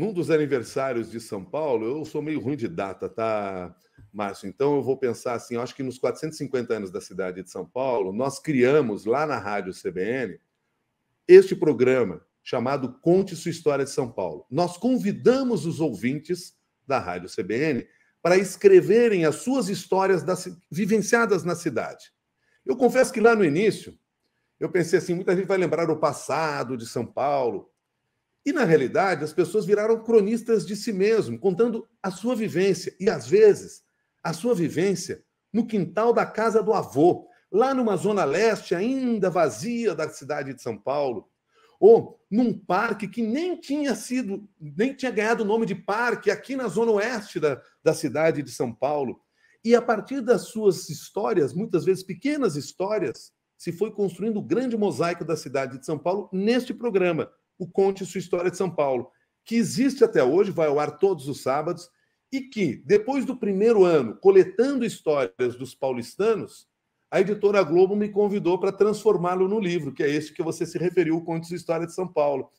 num dos aniversários de São Paulo, eu sou meio ruim de data, tá, Márcio? Então eu vou pensar assim, acho que nos 450 anos da cidade de São Paulo, nós criamos lá na Rádio CBN este programa chamado Conte Sua História de São Paulo. Nós convidamos os ouvintes da Rádio CBN para escreverem as suas histórias da, vivenciadas na cidade. Eu confesso que lá no início, eu pensei assim, muita gente vai lembrar o passado de São Paulo, e, na realidade, as pessoas viraram cronistas de si mesmo, contando a sua vivência. E, às vezes, a sua vivência no quintal da casa do avô, lá numa zona leste ainda vazia da cidade de São Paulo, ou num parque que nem tinha sido, nem tinha ganhado o nome de parque, aqui na zona oeste da, da cidade de São Paulo. E a partir das suas histórias, muitas vezes pequenas histórias, se foi construindo o grande mosaico da cidade de São Paulo neste programa o Conte Sua História de São Paulo, que existe até hoje, vai ao ar todos os sábados, e que, depois do primeiro ano, coletando histórias dos paulistanos, a editora Globo me convidou para transformá-lo no livro, que é esse que você se referiu, o Conte Sua História de São Paulo.